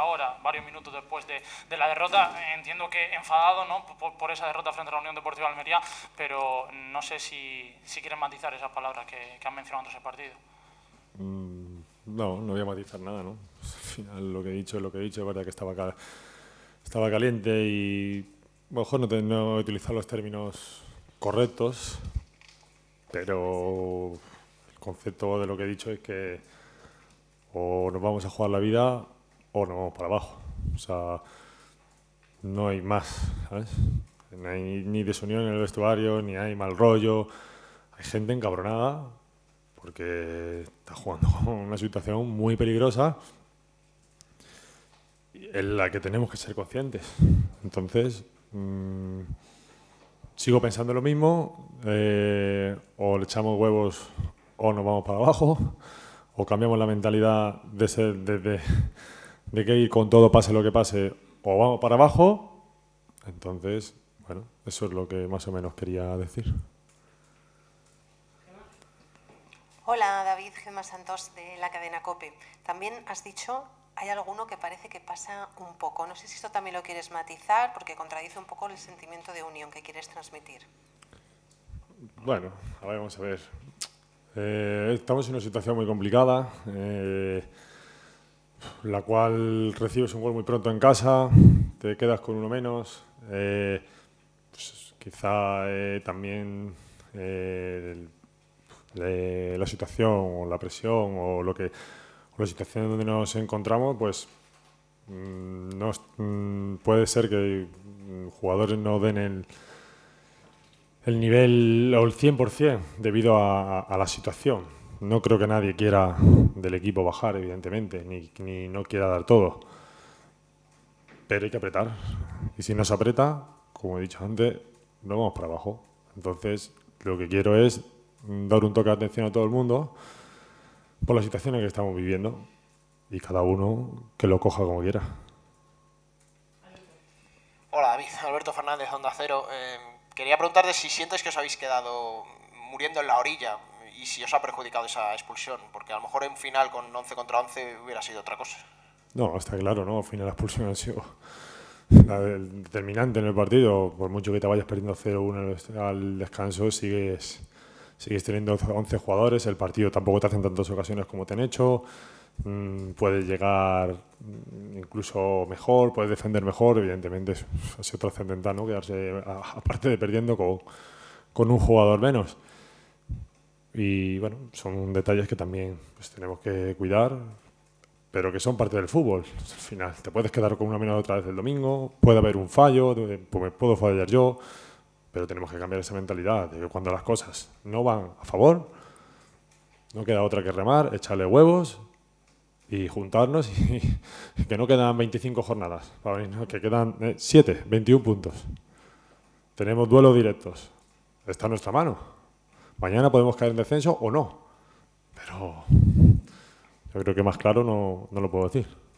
ahora, varios minutos después de, de la derrota. Entiendo que enfadado ¿no? Por, esa derrota frente a la Unión Deportiva de Almería, pero no sé si, si quieren matizar esas palabras que, que han mencionado en ese partido. Mm, no, no voy a matizar nada, ¿no? Pues al final lo que he dicho es lo que he dicho, es verdad que estaba, estaba caliente y a lo mejor no, utilizar no he utilizado los términos correctos, pero el concepto de lo que he dicho es que o nos vamos a jugar la vida o nos vamos para abajo. O sea, no hay más, No hay ni desunión en el vestuario, ni hay mal rollo. Hay gente encabronada porque está jugando una situación muy peligrosa en la que tenemos que ser conscientes. Entonces, mm, sigo pensando lo mismo, eh, o le echamos huevos o nos vamos para abajo, o cambiamos la mentalidad ser desde de que con todo, pase lo que pase, o vamos para abajo. Entonces, bueno, eso es lo que más o menos quería decir. Hola David Gemma Santos de la cadena Cope. También has dicho, hay alguno que parece que pasa un poco. No sé si esto también lo quieres matizar porque contradice un poco el sentimiento de unión que quieres transmitir. Bueno, a ver, vamos a ver. Eh, estamos en una situación muy complicada. Eh, la cual recibes un gol muy pronto en casa, te quedas con uno menos, eh, pues, quizá eh, también eh, la situación o la presión o lo que la situación donde nos encontramos, pues mm, no, mm, puede ser que mm, jugadores no den el, nivel o el 100% debido a la situación no creo que nadie quiera del equipo bajar, evidentemente, ni, no quiera dar todo. Pero hay que apretar. Y si no se aprieta, como he dicho antes, no vamos para abajo. Entonces, lo que quiero es dar un toque de atención a todo el mundo por la situación en que estamos viviendo y cada uno que lo coja como quiera. Hola David, Alberto Fernández, Onda Cero. Eh, quería preguntarte si sientes que os habéis quedado muriendo en la orilla, y si os ha perjudicado esa expulsión, porque a lo mejor en final con 11 contra 11 hubiera sido otra cosa. No, está claro, ¿no? Al final la expulsión ha sido la determinante en el partido. Por mucho que te vayas perdiendo 0-1 al descanso, sigues, sigues teniendo 11 jugadores. El partido tampoco te hacen tantas ocasiones como te han hecho. Mm, puedes llegar mm, incluso mejor, puedes defender mejor. Evidentemente, ha sido trascendental, ¿no? Quedarse, aparte de perdiendo, con, con un jugador menos. Y bueno, son detalles que también pues, tenemos que cuidar, pero que son parte del fútbol. Al final, te puedes quedar con una mina otra vez el domingo, puede haber un fallo, pues, puedo fallar yo, pero tenemos que cambiar esa mentalidad de que cuando las cosas no van a favor, no queda otra que remar, echarle huevos y juntarnos y, que no quedan 25 jornadas, que quedan 7, eh, 21 puntos. Tenemos duelos directos. Está en nuestra mano Mañana podemos caer en descenso o no. Pero yo creo que más claro no, no lo puedo decir.